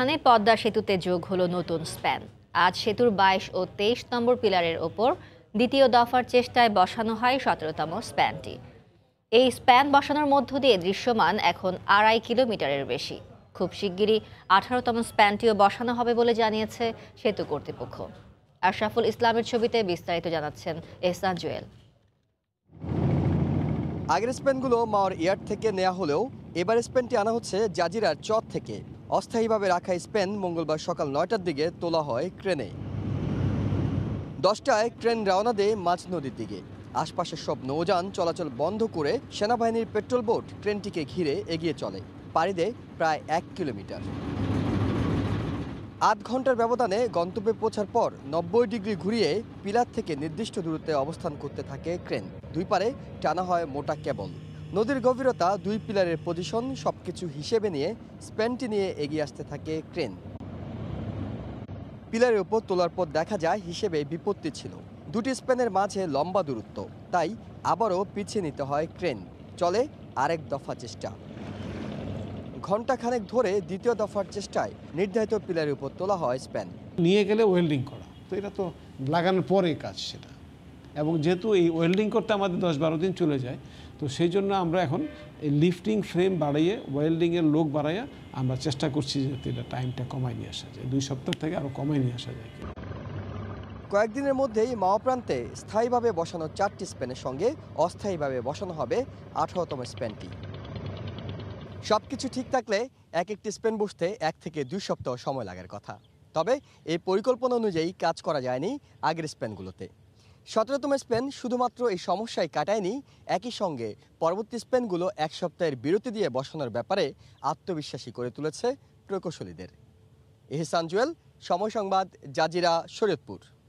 স্থানে পদ্মা সেতুতে যোগ হলো নতুন স্প্যান আজ সেতুর বাইশ ও তেইশ নম্বর পিলারের ওপর দ্বিতীয় দফার চেষ্টায় বসানো হয় সতেরোতম স্প্যানটি এই স্প্যান বসানোর মধ্য দিয়ে দৃশ্যমান এখন আড়াই কিলোমিটারের বেশি খুব শিগগিরই আঠারোতম স্প্যানটিও বসানো হবে বলে জানিয়েছে সেতু কর্তৃপক্ষ আশরাফুল ইসলামের ছবিতে বিস্তারিত জানাচ্ছেন এহসান জুয়েল আগের স্প্যানগুলো মাওয়ার ইয়ার থেকে নেওয়া হলেও এবার স্প্যানটি আনা হচ্ছে জাজিরার চর থেকে অস্থায়ীভাবে রাখা স্পেন মঙ্গলবার সকাল নয়টার দিকে তোলা হয় ক্রেনে দশটায় ট্রেন রওনা দেয় মাঝ নদীর দিকে আশপাশের সব নৌযান চলাচল বন্ধ করে সেনাবাহিনীর পেট্রোল বোট ট্রেনটিকে ঘিরে এগিয়ে চলে পাড়ি দেয় প্রায় এক কিলোমিটার আধ ঘন্টার ব্যবধানে গন্তব্যে পৌঁছার পর নব্বই ডিগ্রি ঘুরিয়ে পিলার থেকে নির্দিষ্ট দূরত্বে অবস্থান করতে থাকে ক্রেন দুই পারে টানা হয় মোটা কেবল নদীর গভীরতা দুই পিলারের পজিশন সবকিছু হিসেবে নিয়ে স্প্যানটি নিয়ে এগিয়ে আসতে থাকে ক্রেন পিলারের উপর তোলার পর দেখা যায় হিসেবে বিপত্তি ছিল দুটি স্প্যানের মাঝে লম্বা দূরত্ব তাই আবারও পিছিয়ে নিতে হয় ক্রেন চলে আরেক দফা চেষ্টা ঘণ্টাখানেক ধরে দ্বিতীয় দফার চেষ্টায় নির্ধারিত পিলারের উপর তোলা হয় স্প্যান নিয়ে গেলে ওয়েল্ডিং করা তো এটা তো লাগানোর পরে কাজ সেটা এবং যেহেতু এই ওয়েল্ডিং করতে আমাদের দশ বারো দিন চলে যায় তো সেই জন্য আমরা এখন এই লিফটিং ফ্রেম বাড়িয়ে ওয়েল্ডিংয়ের লোক বাড়াইয়া আমরা চেষ্টা করছি যাতে এটা টাইমটা কমায় নিয়ে আসা যায় দুই সপ্তাহ থেকে আরও কমায় নিয়ে আসা যায় কয়েকদিনের মধ্যেই মাওয়া প্রান্তে স্থায়ীভাবে বসানো চারটি স্পেনের সঙ্গে অস্থায়ীভাবে বসানো হবে আঠারোতম স্পেনটি সব কিছু ঠিক থাকলে এক একটি স্পেন বসতে এক থেকে দুই সপ্তাহ সময় লাগার কথা তবে এই পরিকল্পনা অনুযায়ী কাজ করা যায়নি আগের স্পেনগুলোতে সতেরোতম স্পেন শুধুমাত্র এই সমস্যায় কাটায়নি একই সঙ্গে পরবর্তী স্পেনগুলো এক সপ্তাহের বিরতি দিয়ে বসানোর ব্যাপারে আত্মবিশ্বাসী করে তুলেছে প্রকৌশলীদের এহসান জুয়েল সময় সংবাদ জাজিরা শরীয়তপুর